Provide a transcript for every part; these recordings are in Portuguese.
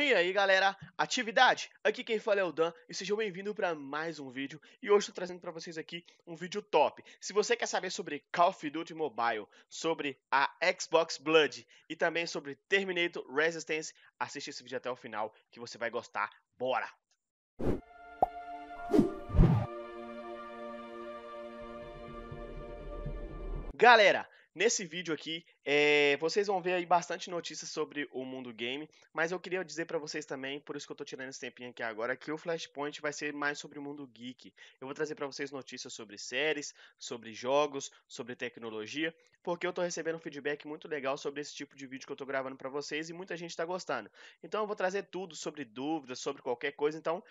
E aí galera, atividade! Aqui quem fala é o Dan e sejam bem-vindos para mais um vídeo. E hoje estou trazendo para vocês aqui um vídeo top. Se você quer saber sobre Call of Duty Mobile, sobre a Xbox Blood e também sobre Terminator Resistance, assista esse vídeo até o final que você vai gostar. Bora! Galera, Nesse vídeo aqui, é, vocês vão ver aí bastante notícias sobre o mundo game, mas eu queria dizer para vocês também, por isso que eu estou tirando esse tempinho aqui agora, que o Flashpoint vai ser mais sobre o mundo geek. Eu vou trazer para vocês notícias sobre séries, sobre jogos, sobre tecnologia, porque eu estou recebendo feedback muito legal sobre esse tipo de vídeo que eu estou gravando para vocês e muita gente está gostando. Então eu vou trazer tudo sobre dúvidas, sobre qualquer coisa, então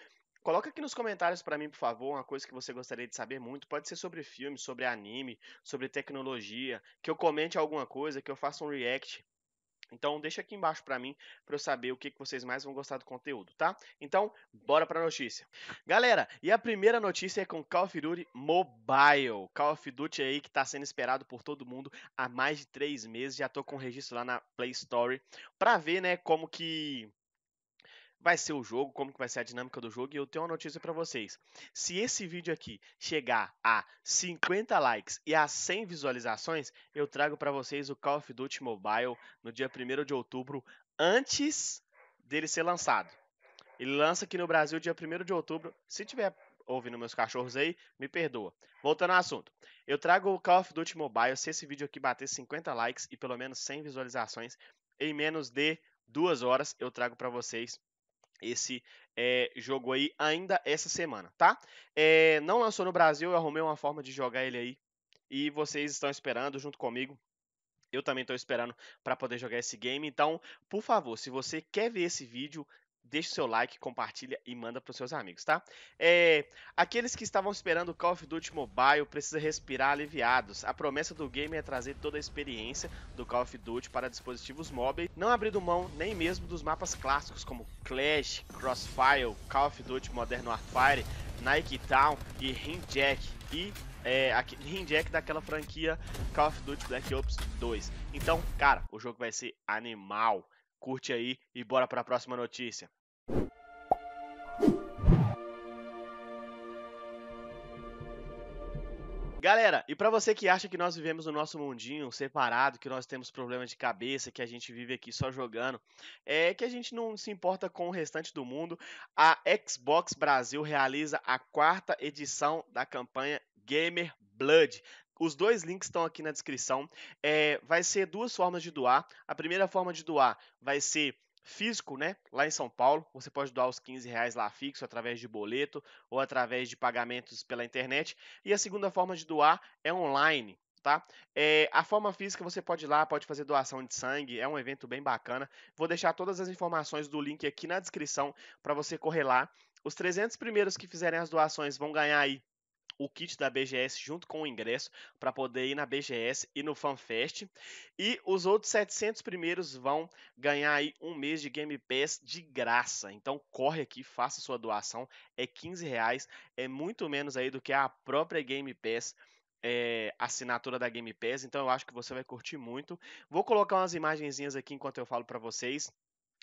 Coloca aqui nos comentários para mim, por favor, uma coisa que você gostaria de saber muito. Pode ser sobre filme, sobre anime, sobre tecnologia, que eu comente alguma coisa, que eu faça um react. Então deixa aqui embaixo para mim para eu saber o que, que vocês mais vão gostar do conteúdo, tá? Então bora para notícia, galera. E a primeira notícia é com Call of Duty Mobile, Call of Duty aí que está sendo esperado por todo mundo há mais de três meses. Já tô com o registro lá na Play Store para ver, né, como que vai ser o jogo, como que vai ser a dinâmica do jogo, e eu tenho uma notícia para vocês. Se esse vídeo aqui chegar a 50 likes e a 100 visualizações, eu trago para vocês o Call of Duty Mobile no dia 1 de outubro, antes dele ser lançado. Ele lança aqui no Brasil dia 1 de outubro. Se tiver ouvindo meus cachorros aí, me perdoa. Voltando ao assunto. Eu trago o Call of Duty Mobile se esse vídeo aqui bater 50 likes e pelo menos 100 visualizações em menos de duas horas eu trago para vocês esse é, jogo aí ainda essa semana, tá? É, não lançou no Brasil, eu arrumei uma forma de jogar ele aí. E vocês estão esperando junto comigo. Eu também estou esperando para poder jogar esse game. Então, por favor, se você quer ver esse vídeo, deixe seu like, compartilha e manda para os seus amigos, tá? É, aqueles que estavam esperando o Call of Duty Mobile precisam respirar aliviados. A promessa do game é trazer toda a experiência do Call of Duty para dispositivos móveis, não abrindo mão nem mesmo dos mapas clássicos como Clash, Crossfire, Call of Duty Modern Warfare, Nike Town e Ringjack e é, daquela franquia Call of Duty Black Ops 2. Então, cara, o jogo vai ser animal. Curte aí e bora para a próxima notícia. Galera, e para você que acha que nós vivemos no nosso mundinho separado, que nós temos problemas de cabeça, que a gente vive aqui só jogando, é que a gente não se importa com o restante do mundo, a Xbox Brasil realiza a quarta edição da campanha Gamer Blood os dois links estão aqui na descrição. É, vai ser duas formas de doar. A primeira forma de doar vai ser físico, né? Lá em São Paulo, você pode doar os 15 reais lá fixo através de boleto ou através de pagamentos pela internet. E a segunda forma de doar é online. Tá? É, a forma física você pode ir lá, pode fazer doação de sangue, é um evento bem bacana. Vou deixar todas as informações do link aqui na descrição para você correr lá. Os 300 primeiros que fizerem as doações vão ganhar aí o kit da BGS junto com o ingresso para poder ir na BGS e no FanFest. E os outros 700 primeiros vão ganhar aí um mês de Game Pass de graça. Então corre aqui, faça sua doação, é 15 reais, é muito menos aí do que a própria Game Pass. É, assinatura da Game Pass, então eu acho que você vai curtir muito. Vou colocar umas imagenzinhas aqui enquanto eu falo para vocês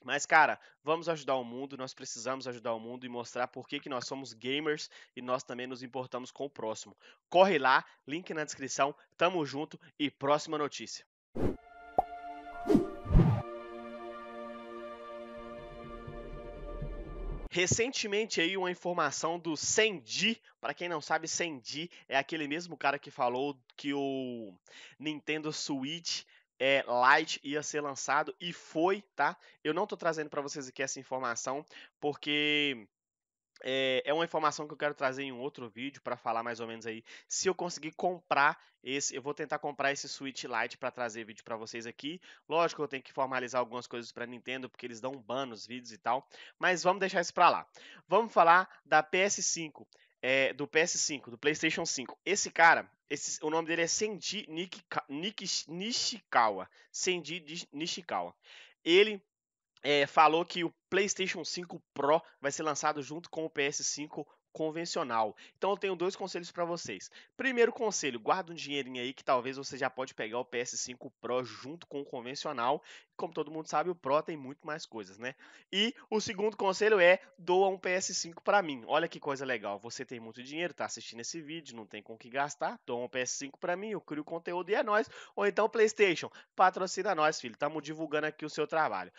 mas, cara, vamos ajudar o mundo, nós precisamos ajudar o mundo e mostrar por que, que nós somos gamers e nós também nos importamos com o próximo. Corre lá, link na descrição, tamo junto e próxima notícia. Recentemente aí uma informação do Sendi. para quem não sabe, Sendi é aquele mesmo cara que falou que o Nintendo Switch é, Light ia ser lançado e foi, tá? Eu não tô trazendo para vocês aqui essa informação porque é, é, uma informação que eu quero trazer em um outro vídeo para falar mais ou menos aí se eu conseguir comprar esse, eu vou tentar comprar esse Switch Lite para trazer vídeo para vocês aqui. Lógico, eu tenho que formalizar algumas coisas para Nintendo porque eles dão ban nos vídeos e tal, mas vamos deixar isso para lá. Vamos falar da PS5 é, do PS5, do PlayStation 5. Esse cara, esse, o nome dele é Senji Nishikawa. Senji Nishikawa. Ele é, falou que o PlayStation 5 Pro vai ser lançado junto com o PS5 convencional. Então eu tenho dois conselhos para vocês. Primeiro conselho, guarda um dinheirinho aí que talvez você já pode pegar o PS5 Pro junto com o convencional. Como todo mundo sabe, o Pro tem muito mais coisas, né? E o segundo conselho é doa um PS5 para mim. Olha que coisa legal. Você tem muito dinheiro, tá assistindo esse vídeo, não tem com que gastar, doa um PS5 para mim, eu crio conteúdo e é nós. Ou então PlayStation, patrocina nós, filho. Estamos divulgando aqui o seu trabalho.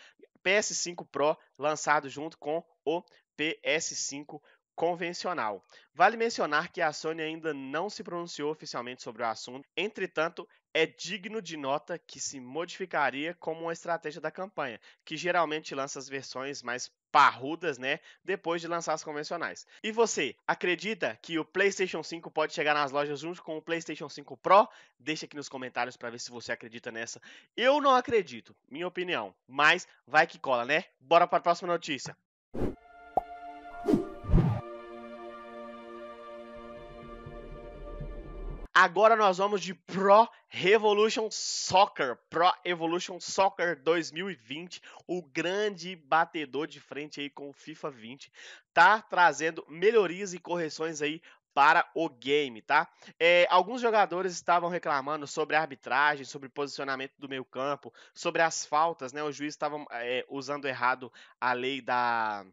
PS5 Pro lançado junto com o PS5 Pro convencional. Vale mencionar que a Sony ainda não se pronunciou oficialmente sobre o assunto, entretanto, é digno de nota que se modificaria como uma estratégia da campanha, que geralmente lança as versões mais parrudas, né, depois de lançar as convencionais. E você, acredita que o PlayStation 5 pode chegar nas lojas junto com o PlayStation 5 Pro? Deixa aqui nos comentários para ver se você acredita nessa. Eu não acredito, minha opinião, mas vai que cola, né? Bora para a próxima notícia. Agora nós vamos de Pro Revolution Soccer, Pro Evolution Soccer 2020, o grande batedor de frente aí com o FIFA 20, tá trazendo melhorias e correções aí para o game, tá? É, alguns jogadores estavam reclamando sobre a arbitragem, sobre posicionamento do meio campo, sobre as faltas, né? O juiz estava é, usando errado a lei da,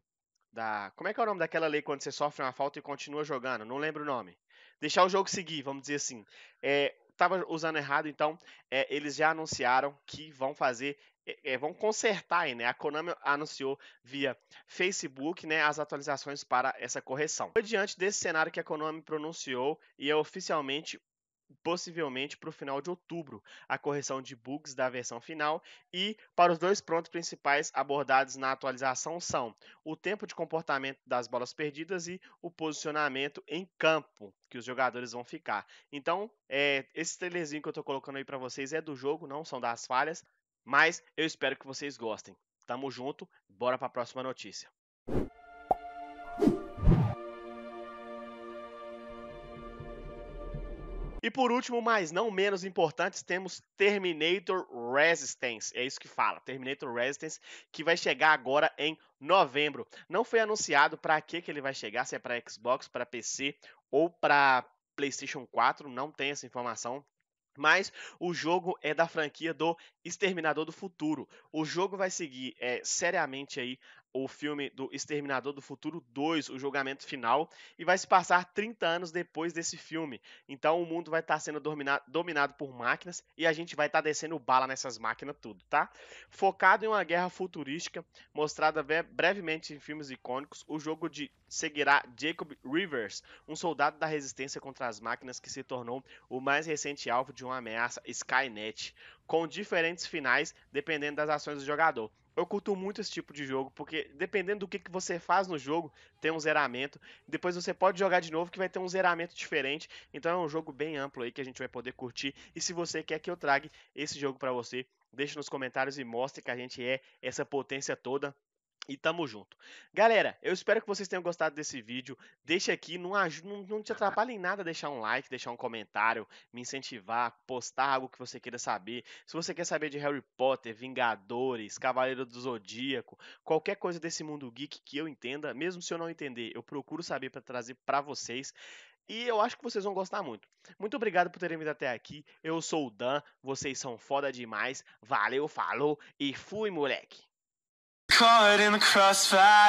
da... Como é que é o nome daquela lei quando você sofre uma falta e continua jogando? Não lembro o nome deixar o jogo seguir, vamos dizer assim. É, tava usando errado, então é, eles já anunciaram que vão fazer é, é, vão consertar aí, né? A Konami anunciou via Facebook, né, as atualizações para essa correção. Foi diante desse cenário que a Konami pronunciou e é oficialmente possivelmente para o final de outubro, a correção de bugs da versão final e para os dois pontos principais abordados na atualização são o tempo de comportamento das bolas perdidas e o posicionamento em campo que os jogadores vão ficar. Então, é, esse trailerzinho que eu estou colocando aí para vocês é do jogo, não são das falhas, mas eu espero que vocês gostem. Tamo junto, bora para a próxima notícia. E por último, mas não menos importante, temos Terminator Resistance. É isso que fala, Terminator Resistance, que vai chegar agora em novembro. Não foi anunciado para que que ele vai chegar, se é para Xbox, para PC ou para PlayStation 4, não tem essa informação. Mas o jogo é da franquia do Exterminador do Futuro. O jogo vai seguir é, seriamente aí o filme do Exterminador do Futuro 2, o julgamento final, e vai se passar 30 anos depois desse filme. Então o mundo vai estar tá sendo dominado, por máquinas e a gente vai estar tá descendo bala nessas máquinas tudo, tá? Focado em uma guerra futurística, mostrada brevemente em filmes icônicos, o jogo de seguirá Jacob Rivers, um soldado da resistência contra as máquinas que se tornou o mais recente alvo de uma ameaça Skynet, com diferentes finais dependendo das ações do jogador eu curto muito esse tipo de jogo, porque dependendo do que, que você faz no jogo, tem um zeramento. Depois você pode jogar de novo que vai ter um zeramento diferente. Então é um jogo bem amplo aí que a gente vai poder curtir. E se você quer que eu trague esse jogo para você, deixe nos comentários e mostre que a gente é essa potência toda. E tamo junto. Galera, eu espero que vocês tenham gostado desse vídeo. Deixe aqui, não, não, não te atrapalhe em nada deixar um like, deixar um comentário, me incentivar, postar algo que você queira saber. Se você quer saber de Harry Potter, Vingadores, Cavaleiro do Zodíaco, qualquer coisa desse mundo geek que eu entenda, mesmo se eu não entender, eu procuro saber para trazer para vocês. E eu acho que vocês vão gostar muito. Muito obrigado por terem vindo até aqui. Eu sou o Dan, vocês são foda demais. Valeu, falou e fui, moleque! Caught in the crossfire.